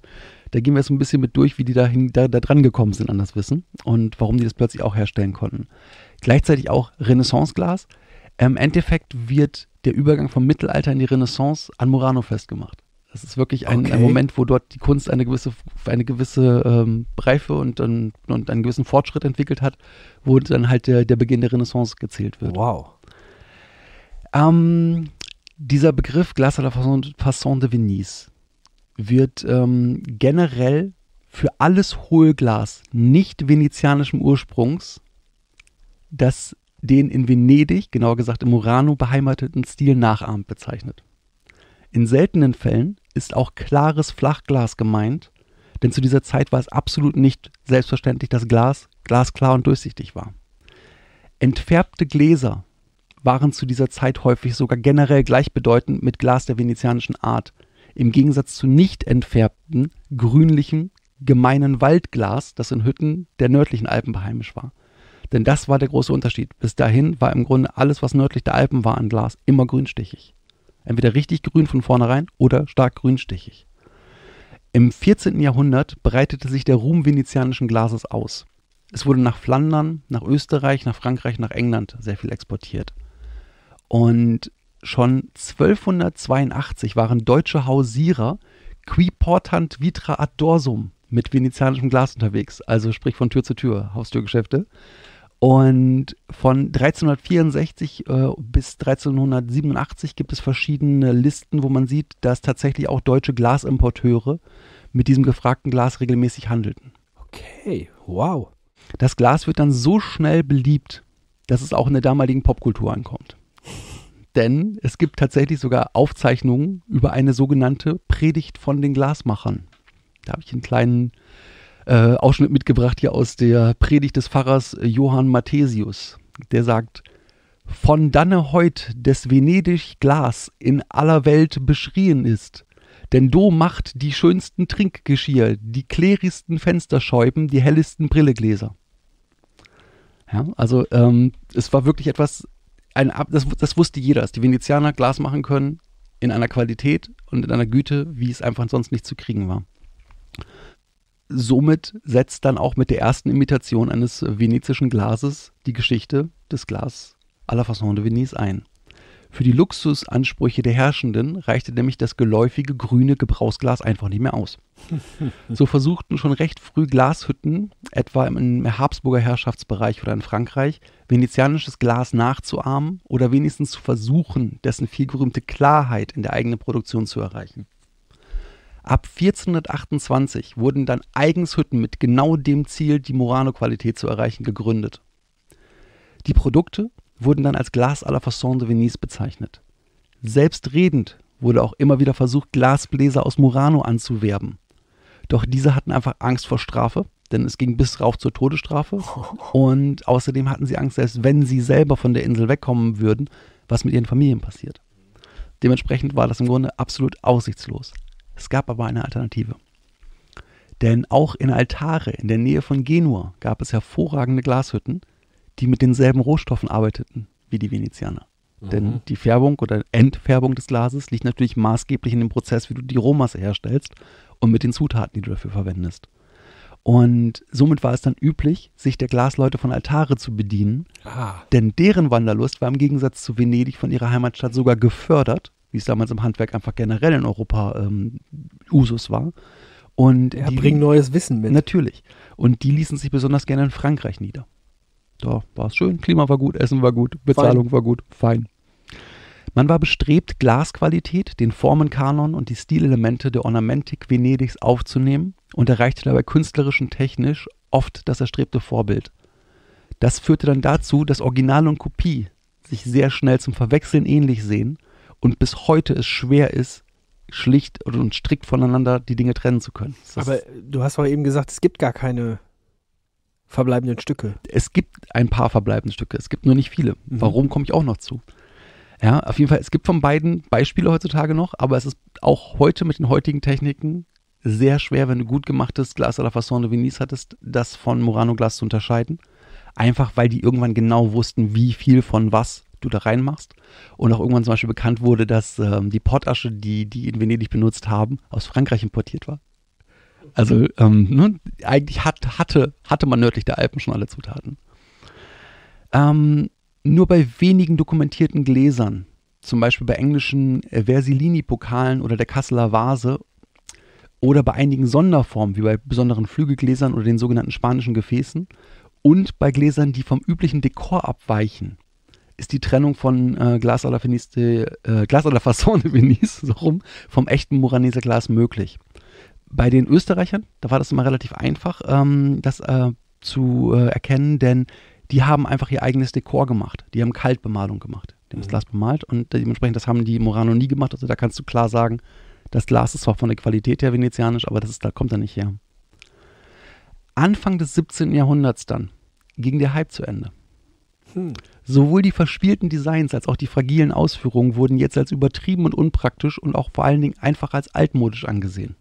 da gehen wir jetzt ein bisschen mit durch, wie die dahin, da, da dran gekommen sind an das Wissen und warum die das plötzlich auch herstellen konnten. Gleichzeitig auch Renaissanceglas. Im Endeffekt wird der Übergang vom Mittelalter in die Renaissance an Murano festgemacht. Das ist wirklich ein, okay. ein, Moment, wo dort die Kunst eine gewisse, eine gewisse ähm, Reife und, und, und, einen gewissen Fortschritt entwickelt hat, wo dann halt der, der Beginn der Renaissance gezählt wird. Wow. Ähm, dieser Begriff Glas à la façon, de Venise wird ähm, generell für alles Hohlglas nicht venezianischen Ursprungs, das den in Venedig, genauer gesagt im Murano beheimateten Stil nachahmt, bezeichnet. In seltenen Fällen ist auch klares Flachglas gemeint, denn zu dieser Zeit war es absolut nicht selbstverständlich, dass Glas glasklar und durchsichtig war. Entfärbte Gläser waren zu dieser Zeit häufig sogar generell gleichbedeutend mit Glas der venezianischen Art, im Gegensatz zu nicht entfärbten, grünlichen, gemeinen Waldglas, das in Hütten der nördlichen Alpen beheimisch war. Denn das war der große Unterschied. Bis dahin war im Grunde alles, was nördlich der Alpen war an Glas, immer grünstichig. Entweder richtig grün von vornherein oder stark grünstichig. Im 14. Jahrhundert breitete sich der Ruhm venezianischen Glases aus. Es wurde nach Flandern, nach Österreich, nach Frankreich, nach England sehr viel exportiert. Und schon 1282 waren deutsche Hausierer qui portant vitra ad dorsum mit venezianischem Glas unterwegs, also sprich von Tür zu Tür, Haustürgeschäfte. Und von 1364 äh, bis 1387 gibt es verschiedene Listen, wo man sieht, dass tatsächlich auch deutsche Glasimporteure mit diesem gefragten Glas regelmäßig handelten. Okay, wow. Das Glas wird dann so schnell beliebt, dass es auch in der damaligen Popkultur ankommt. Denn es gibt tatsächlich sogar Aufzeichnungen über eine sogenannte Predigt von den Glasmachern. Da habe ich einen kleinen äh, Ausschnitt mitgebracht hier aus der Predigt des Pfarrers äh, Johann Mathesius. Der sagt, von danne heut des Venedig Glas in aller Welt beschrien ist, denn do macht die schönsten Trinkgeschirr, die klärigsten Fensterscheiben, die hellesten Brillegläser. Ja, also ähm, es war wirklich etwas, ein, das, das wusste jeder, dass die Venezianer Glas machen können in einer Qualität und in einer Güte, wie es einfach sonst nicht zu kriegen war somit setzt dann auch mit der ersten Imitation eines venezischen Glases die Geschichte des Glas à la façon de Venise ein. Für die Luxusansprüche der Herrschenden reichte nämlich das geläufige grüne Gebrauchsglas einfach nicht mehr aus. So versuchten schon recht früh Glashütten, etwa im Habsburger Herrschaftsbereich oder in Frankreich, venezianisches Glas nachzuahmen oder wenigstens zu versuchen, dessen vielgerühmte Klarheit in der eigenen Produktion zu erreichen. Ab 1428 wurden dann eigens Hütten mit genau dem Ziel, die Murano-Qualität zu erreichen, gegründet. Die Produkte wurden dann als Glas à la façon de Venise bezeichnet. Selbstredend wurde auch immer wieder versucht, Glasbläser aus Murano anzuwerben. Doch diese hatten einfach Angst vor Strafe, denn es ging bis rauf zur Todesstrafe. Und außerdem hatten sie Angst, selbst wenn sie selber von der Insel wegkommen würden, was mit ihren Familien passiert. Dementsprechend war das im Grunde absolut aussichtslos. Es gab aber eine Alternative. Denn auch in Altare in der Nähe von Genua gab es hervorragende Glashütten, die mit denselben Rohstoffen arbeiteten wie die Venezianer. Mhm. Denn die Färbung oder Entfärbung des Glases liegt natürlich maßgeblich in dem Prozess, wie du die Rohmasse herstellst und mit den Zutaten, die du dafür verwendest. Und somit war es dann üblich, sich der Glasleute von Altare zu bedienen. Ah. Denn deren Wanderlust war im Gegensatz zu Venedig von ihrer Heimatstadt sogar gefördert, wie es damals im Handwerk einfach generell in Europa ähm, Usus war. Und ja, bringen neues Wissen mit. Natürlich. Und die ließen sich besonders gerne in Frankreich nieder. Da war es schön, Klima war gut, Essen war gut, Bezahlung fein. war gut, fein. Man war bestrebt, Glasqualität, den Formenkanon und die Stilelemente der Ornamentik Venedigs aufzunehmen und erreichte dabei künstlerisch und technisch oft das erstrebte Vorbild. Das führte dann dazu, dass Original und Kopie sich sehr schnell zum Verwechseln ähnlich sehen und bis heute es schwer ist, schlicht und strikt voneinander die Dinge trennen zu können. Das Aber du hast doch eben gesagt, es gibt gar keine verbleibenden Stücke. Es gibt ein paar verbleibende Stücke, es gibt nur nicht viele. Mhm. Warum komme ich auch noch zu? Ja, auf jeden Fall, es gibt von beiden Beispiele heutzutage noch, aber es ist auch heute mit den heutigen Techniken sehr schwer, wenn du gut gemachtes Glas à la façon de Venise hattest, das von Murano Glas zu unterscheiden. Einfach weil die irgendwann genau wussten, wie viel von was du da reinmachst und auch irgendwann zum Beispiel bekannt wurde, dass ähm, die Pottasche, die die in Venedig benutzt haben, aus Frankreich importiert war. Also ähm, ne, eigentlich hat, hatte, hatte man nördlich der Alpen schon alle Zutaten. Ähm, nur bei wenigen dokumentierten Gläsern, zum Beispiel bei englischen Versilini-Pokalen oder der Kasseler Vase oder bei einigen Sonderformen, wie bei besonderen Flügelgläsern oder den sogenannten spanischen Gefäßen und bei Gläsern, die vom üblichen Dekor abweichen, ist die Trennung von äh, Glas à la Finiste, äh, Glas Venise, so rum, vom echten Muraneser Glas möglich. Bei den Österreichern, da war das immer relativ einfach, ähm, das äh, zu äh, erkennen, denn die haben einfach ihr eigenes Dekor gemacht. Die haben Kaltbemalung gemacht. Die haben das mhm. Glas bemalt und dementsprechend, das haben die Murano nie gemacht. Also da kannst du klar sagen, das Glas ist zwar von der Qualität her venezianisch, aber das ist, da kommt er nicht her. Anfang des 17. Jahrhunderts dann ging der Hype zu Ende. Hm. Sowohl die verspielten Designs als auch die fragilen Ausführungen wurden jetzt als übertrieben und unpraktisch und auch vor allen Dingen einfach als altmodisch angesehen.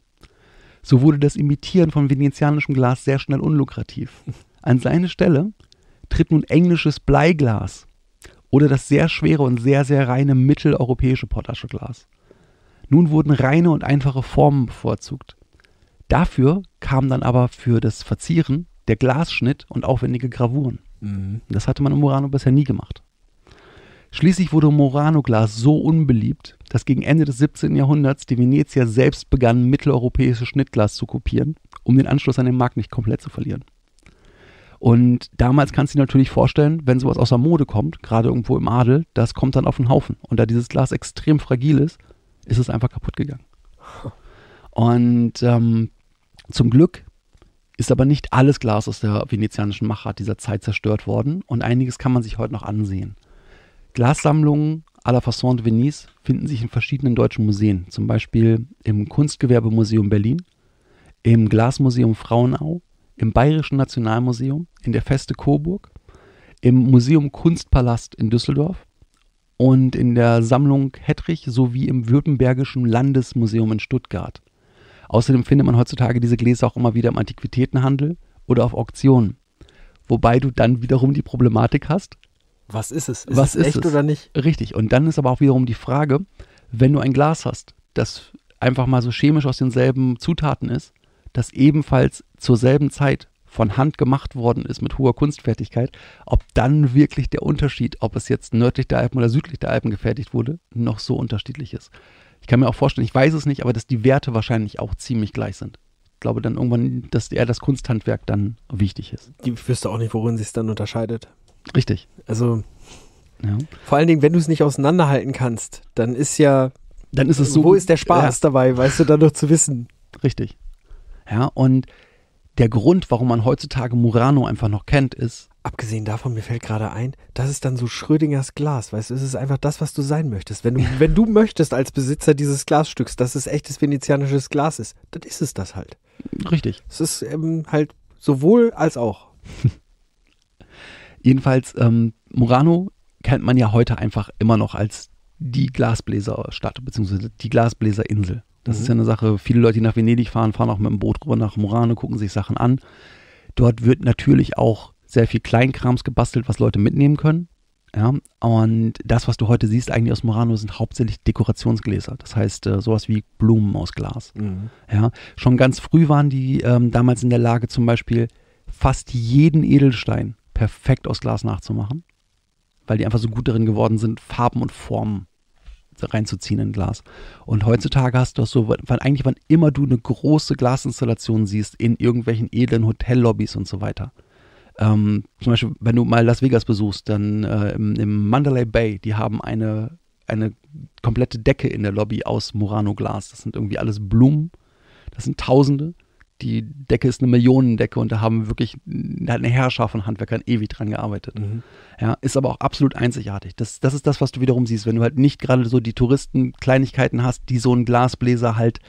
So wurde das Imitieren von venezianischem Glas sehr schnell unlukrativ. An seine Stelle tritt nun englisches Bleiglas oder das sehr schwere und sehr, sehr reine mitteleuropäische Potascheglas. Nun wurden reine und einfache Formen bevorzugt. Dafür kamen dann aber für das Verzieren der Glasschnitt und aufwendige Gravuren. Mhm. Das hatte man im Murano bisher nie gemacht. Schließlich wurde Murano-Glas so unbeliebt, dass gegen Ende des 17. Jahrhunderts die Venezier selbst begannen, mitteleuropäisches Schnittglas zu kopieren, um den Anschluss an den Markt nicht komplett zu verlieren. Und damals kannst du dir natürlich vorstellen, wenn sowas aus der Mode kommt, gerade irgendwo im Adel, das kommt dann auf den Haufen. Und da dieses Glas extrem fragil ist, ist es einfach kaputt gegangen. Und ähm, zum Glück ist aber nicht alles Glas aus der venezianischen Machart dieser Zeit zerstört worden und einiges kann man sich heute noch ansehen. Glassammlungen à la Fasson de Venise finden sich in verschiedenen deutschen Museen, zum Beispiel im Kunstgewerbemuseum Berlin, im Glasmuseum Frauenau, im Bayerischen Nationalmuseum, in der Feste Coburg, im Museum Kunstpalast in Düsseldorf und in der Sammlung Hettrich sowie im Württembergischen Landesmuseum in Stuttgart. Außerdem findet man heutzutage diese Gläser auch immer wieder im Antiquitätenhandel oder auf Auktionen. Wobei du dann wiederum die Problematik hast. Was ist es? Ist was es ist echt es? oder nicht? Richtig. Und dann ist aber auch wiederum die Frage, wenn du ein Glas hast, das einfach mal so chemisch aus denselben Zutaten ist, das ebenfalls zur selben Zeit von Hand gemacht worden ist mit hoher Kunstfertigkeit, ob dann wirklich der Unterschied, ob es jetzt nördlich der Alpen oder südlich der Alpen gefertigt wurde, noch so unterschiedlich ist. Ich kann mir auch vorstellen, ich weiß es nicht, aber dass die Werte wahrscheinlich auch ziemlich gleich sind. Ich glaube dann irgendwann, dass eher das Kunsthandwerk dann wichtig ist. Die wüsste auch nicht, worin sich es dann unterscheidet. Richtig. Also ja. vor allen Dingen, wenn du es nicht auseinanderhalten kannst, dann ist ja, dann ist es so. Wo ist der Spaß ja. dabei, weißt du, dann noch zu wissen? Richtig. Ja, und der Grund, warum man heutzutage Murano einfach noch kennt, ist. Abgesehen davon, mir fällt gerade ein, das ist dann so Schrödingers Glas, weißt du, es ist einfach das, was du sein möchtest. Wenn du, wenn du möchtest als Besitzer dieses Glasstücks, dass es echtes venezianisches Glas ist, dann ist es das halt. Richtig. Es ist ähm, halt sowohl als auch. Jedenfalls, ähm, Murano kennt man ja heute einfach immer noch als die Glasbläserstadt, beziehungsweise die Glasbläserinsel. Das mhm. ist ja eine Sache, viele Leute, die nach Venedig fahren, fahren auch mit dem Boot rüber nach Murano, gucken sich Sachen an. Dort wird natürlich auch sehr viel Kleinkrams gebastelt, was Leute mitnehmen können. Ja, und das, was du heute siehst, eigentlich aus Murano, sind hauptsächlich Dekorationsgläser. Das heißt, äh, sowas wie Blumen aus Glas. Mhm. Ja, schon ganz früh waren die ähm, damals in der Lage, zum Beispiel fast jeden Edelstein perfekt aus Glas nachzumachen, weil die einfach so gut darin geworden sind, Farben und Formen reinzuziehen in Glas. Und heutzutage hast du das so, weil eigentlich wann immer du eine große Glasinstallation siehst in irgendwelchen edlen Hotellobbys und so weiter. Ähm, zum Beispiel, wenn du mal Las Vegas besuchst, dann äh, im, im Mandalay Bay, die haben eine, eine komplette Decke in der Lobby aus Murano Glas. Das sind irgendwie alles Blumen. Das sind Tausende die Decke ist eine Millionendecke und da haben wirklich eine Herrscher von Handwerkern ewig dran gearbeitet. Mhm. Ja, ist aber auch absolut einzigartig. Das, das ist das, was du wiederum siehst, wenn du halt nicht gerade so die Touristenkleinigkeiten hast, die so ein Glasbläser halt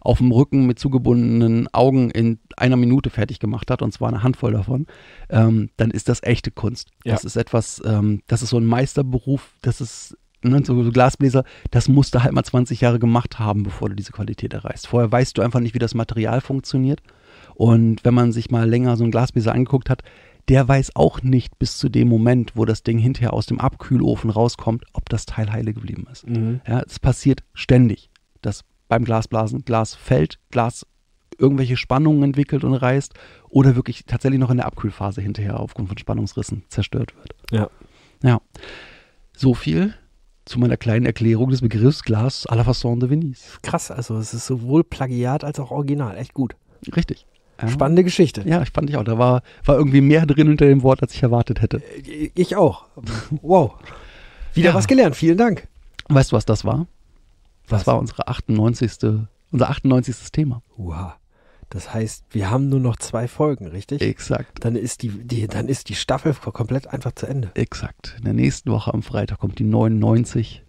auf dem Rücken mit zugebundenen Augen in einer Minute fertig gemacht hat, und zwar eine Handvoll davon, ähm, dann ist das echte Kunst. Ja. Das ist etwas, ähm, das ist so ein Meisterberuf, das ist ne, so, so Glasbläser, das musst du halt mal 20 Jahre gemacht haben, bevor du diese Qualität erreichst. Vorher weißt du einfach nicht, wie das Material funktioniert. Und wenn man sich mal länger so einen Glasbläser angeguckt hat, der weiß auch nicht bis zu dem Moment, wo das Ding hinterher aus dem Abkühlofen rauskommt, ob das Teil heile geblieben ist. Mhm. Ja, es passiert ständig, dass beim Glasblasen Glas fällt, Glas irgendwelche Spannungen entwickelt und reißt oder wirklich tatsächlich noch in der Abkühlphase hinterher aufgrund von Spannungsrissen zerstört wird. Ja. Ja. So viel zu meiner kleinen Erklärung des Begriffs Glas à la façon de Venise. Krass, also es ist sowohl Plagiat als auch Original, echt gut. Richtig. Ja. Spannende Geschichte. Ja, ich fand ich auch. Da war, war irgendwie mehr drin hinter dem Wort, als ich erwartet hätte. Äh, ich auch. Wow. Wieder ja. was gelernt. Vielen Dank. Weißt du, was das war? Was? Das war unsere 98. unser 98. Thema. Wow. Das heißt, wir haben nur noch zwei Folgen, richtig? Exakt. Dann ist die, die, dann ist die Staffel komplett einfach zu Ende. Exakt. In der nächsten Woche am Freitag kommt die 99.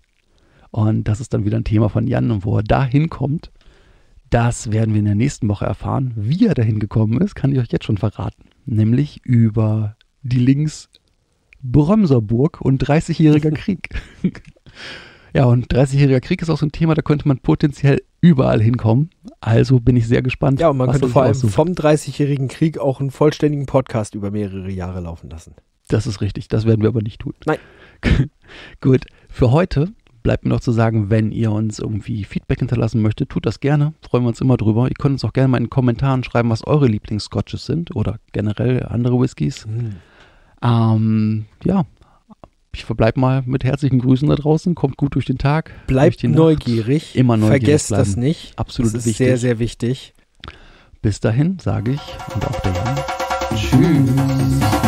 Und das ist dann wieder ein Thema von Jan und wo er da hinkommt. Das werden wir in der nächsten Woche erfahren. Wie er da hingekommen ist, kann ich euch jetzt schon verraten. Nämlich über die Links Bromserburg und 30-jähriger Krieg. Ja, und 30-jähriger Krieg ist auch so ein Thema, da könnte man potenziell überall hinkommen. Also bin ich sehr gespannt. Ja, und man könnte vor allem aussucht. vom 30-jährigen Krieg auch einen vollständigen Podcast über mehrere Jahre laufen lassen. Das ist richtig, das werden wir aber nicht tun. Nein. Gut, für heute bleibt mir noch zu sagen, wenn ihr uns irgendwie Feedback hinterlassen möchtet, tut das gerne. Freuen wir uns immer drüber. Ihr könnt uns auch gerne mal in den Kommentaren schreiben, was eure Lieblingsscotches sind oder generell andere Whiskys. Mhm. Ähm, ja, ich verbleib mal mit herzlichen Grüßen da draußen. Kommt gut durch den Tag. Bleibt den neugierig. Nacht. Immer neugierig. Vergesst bleiben. das nicht. Absolut das ist wichtig. Sehr, sehr wichtig. Bis dahin sage ich und auch der Jan. Tschüss.